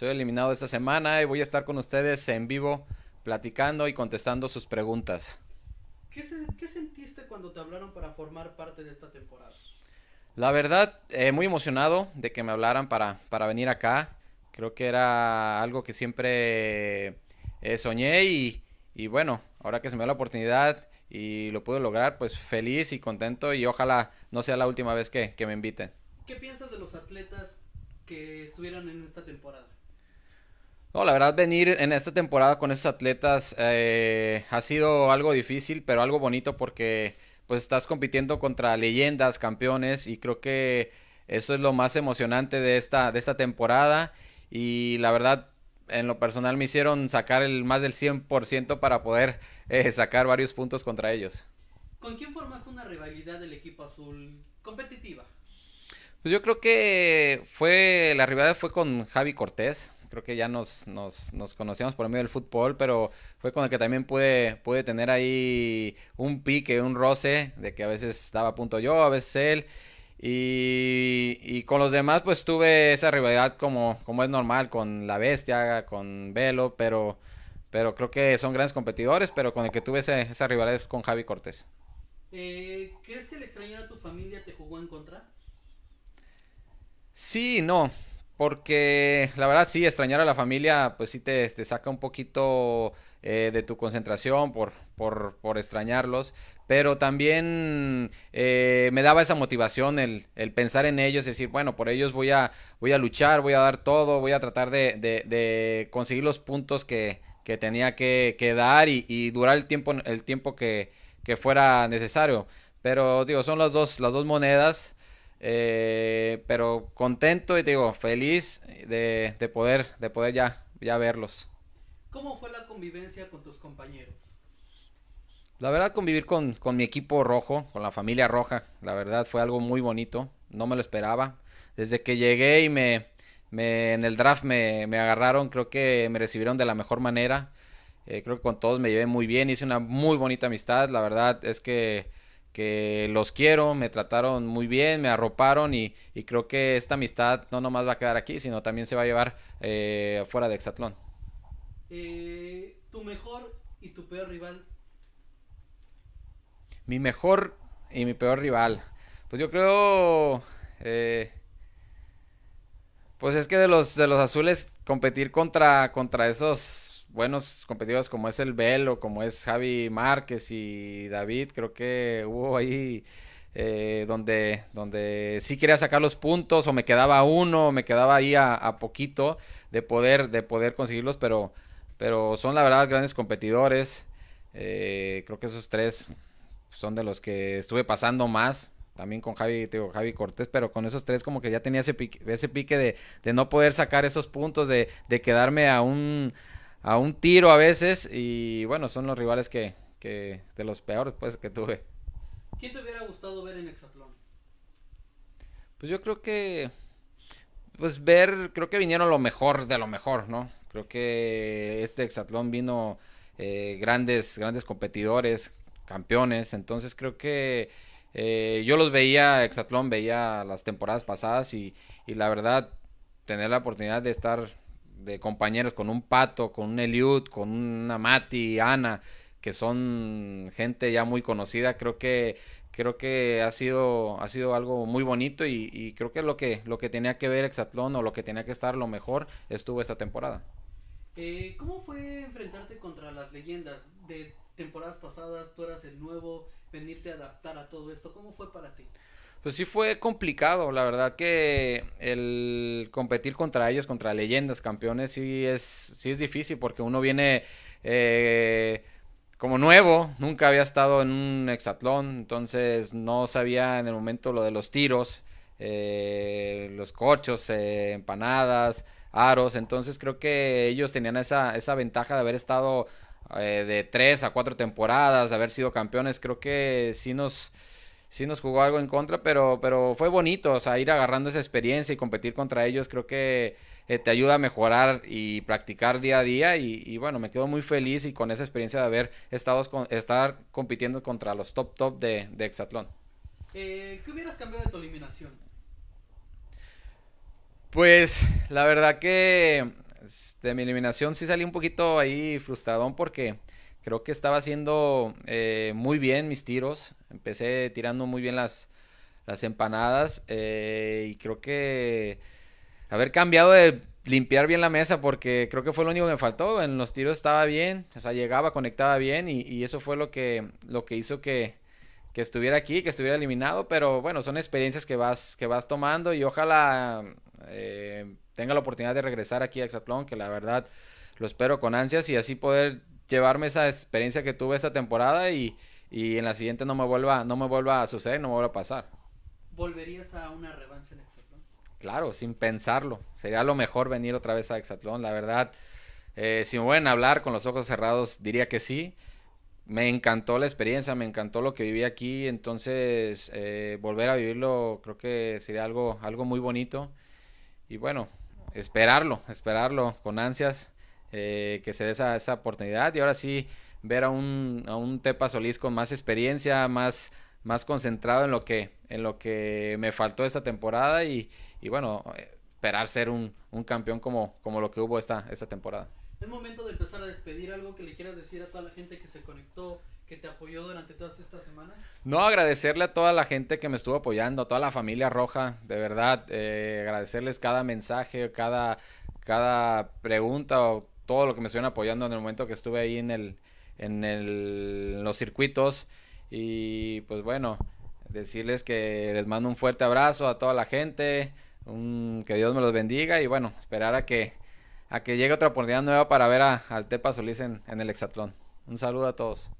soy eliminado esta semana y voy a estar con ustedes en vivo platicando y contestando sus preguntas. ¿Qué, sentiste cuando te hablaron para formar parte de esta temporada? La verdad, eh, muy emocionado de que me hablaran para, para venir acá. Creo que era algo que siempre eh, soñé y, bueno, ahora que se me da la oportunidad y lo pude lograr, pues feliz y contento y ojalá no sea la última vez que, que me inviten. ¿Qué piensas de los atletas que estuvieron en esta temporada? No, la verdad, venir en esta temporada con estos atletas eh, ha sido algo difícil, pero algo bonito porque pues estás compitiendo contra leyendas, campeones, y creo que eso es lo más emocionante de esta, de esta temporada. Y la verdad, en lo personal me hicieron sacar el más del 100% para poder eh, sacar varios puntos contra ellos. ¿Con quién formaste una rivalidad del equipo azul competitiva? Pues yo creo que fue, la rivalidad fue con Javi Cortés creo que ya nos, nos, conocíamos por medio del fútbol, pero fue con el que también pude, pude tener ahí un pique, un roce, de que a veces estaba a punto yo, a veces él. Y, con los demás, pues tuve esa rivalidad como, como es normal, con la bestia, con Velo, pero, pero creo que son grandes competidores, pero con el que tuve ese, esa rivalidad es con Javi Cortés. Eh, ¿Crees que el extraño a tu familia te jugó en contra? Sí, no. Porque la verdad sí, extrañar a la familia, pues sí te, saca un poquito eh, de tu concentración por, por, extrañarlos. Pero también eh, me daba esa motivación el, pensar en ellos, decir, bueno, por ellos voy a, voy a luchar, voy a dar todo, voy a tratar de, conseguir los puntos que, tenía que, dar y, durar el tiempo, el tiempo que, que fuera necesario. Pero digo, son las dos, las dos monedas. Eh, pero contento y digo, feliz de, poder, de poder ya, ya verlos. ¿Cómo fue la convivencia con tus compañeros? La verdad, convivir con, mi equipo rojo, con la familia roja, la verdad fue algo muy bonito, no me lo esperaba. Desde que llegué y me, en el draft me, me, agarraron, creo que me recibieron de la mejor manera. Eh, creo que con todos me llevé muy bien, hice una muy bonita amistad, la verdad es que que los quiero, me trataron muy bien, me arroparon y, creo que esta amistad no nomás va a quedar aquí, sino también se va a llevar eh, fuera de Exatlón. Eh, ¿Tu mejor y tu peor rival? Mi mejor y mi peor rival. Pues yo creo... Eh, pues es que de los, de los azules competir contra, contra esos buenos competidores como es el Velo, como es Javi Márquez y David, creo que hubo ahí eh, donde, donde sí quería sacar los puntos o me quedaba uno, me quedaba ahí a, poquito de poder, de poder conseguirlos, pero, pero son la verdad grandes competidores. Eh, creo que esos tres son de los que estuve pasando más también con Javi, digo, Javi Cortés, pero con esos tres como que ya tenía ese pique, ese pique de, no poder sacar esos puntos, de quedarme a un, a un tiro a veces y bueno, son los rivales que, de los peores pues que tuve. ¿Quién te hubiera gustado ver en Hexatlón? Pues yo creo que pues ver, creo que vinieron lo mejor de lo mejor, ¿no? Creo que este Hexatlón vino eh, grandes grandes competidores, campeones, entonces creo que eh, yo los veía, Hexatlón veía las temporadas pasadas y, y la verdad tener la oportunidad de estar de compañeros, con un Pato, con un Eliud, con una Mati, Ana, que son gente ya muy conocida, creo que creo que ha sido, ha sido algo muy bonito y, creo que lo que lo que tenía que ver Exatlón o lo que tenía que estar lo mejor estuvo esta temporada. Eh, ¿Cómo fue enfrentarte contra las leyendas de temporadas pasadas? Tú eras el nuevo, venirte a adaptar a todo esto. ¿Cómo fue para ti? pues sí fue complicado. La verdad que el competir contra ellos, contra leyendas, campeones, sí es, sí es difícil porque uno viene eh, como nuevo, nunca había estado en un hexatlón, entonces no sabía en el momento lo de los tiros, eh, los corchos, eh, empanadas, aros. Entonces creo que ellos tenían esa, esa ventaja de haber estado de tres a cuatro temporadas, de haber sido campeones. Creo que sí nos sí nos jugó algo en contra, pero, pero fue bonito, o sea, ir agarrando esa experiencia y competir contra ellos, creo que eh, te ayuda a mejorar y practicar día a día y, bueno, me quedo muy feliz y con esa experiencia de haber estado, estar compitiendo contra los top top de, de Hexatlón. Eh, ¿Qué hubieras cambiado de tu eliminación? Pues la verdad que de mi eliminación sí salí un poquito ahí frustradón porque Creo que estaba haciendo eh, muy bien mis tiros. Empecé tirando muy bien las, las empanadas. Eh, y creo que haber cambiado de limpiar bien la mesa porque creo que fue lo único que me faltó. En los tiros estaba bien, o sea, llegaba, conectaba bien y, eso fue lo que, lo que hizo que, que, estuviera aquí, que estuviera eliminado. Pero bueno, son experiencias que vas, que vas tomando y ojalá eh, tenga la oportunidad de regresar aquí a Exatlón, que la verdad lo espero con ansias y así poder llevarme esa experiencia que tuve esta temporada y, en la siguiente no me vuelva, no me vuelva a suceder, no me vuelva a pasar. ¿Volverías a una revancha en Exatlón? Claro, sin pensarlo. Sería lo mejor venir otra vez a Exatlón. La verdad, eh, si me pueden hablar con los ojos cerrados, diría que sí. Me encantó la experiencia, me encantó lo que viví aquí. Entonces, eh, volver a vivirlo creo que sería algo, algo muy bonito. Y bueno, esperarlo, esperarlo con ansias. Eh, que se dé esa, oportunidad y ahora sí ver a un, Tepa Solís con más experiencia, más, más concentrado en lo, que, en lo que me faltó esta temporada y, bueno, eh, esperar ser un, campeón como, como lo que hubo esta, esta temporada. Es momento de empezar a despedir algo que le quieras decir a toda la gente que se conectó que te apoyó durante todas estas semanas? No, agradecerle a toda la gente que me estuvo apoyando, a toda la familia roja, de verdad, eh, agradecerles cada mensaje, cada, cada pregunta o todo lo que me estuvieron apoyando en el momento que estuve ahí en el, en el, los circuitos. Y pues bueno, decirles que les mando un fuerte abrazo a toda la gente, que Dios me los bendiga y bueno, esperar a que, a que llegue otra oportunidad nueva para ver a, al Tepa Solís en, en el Hexatlón. Un saludo a todos.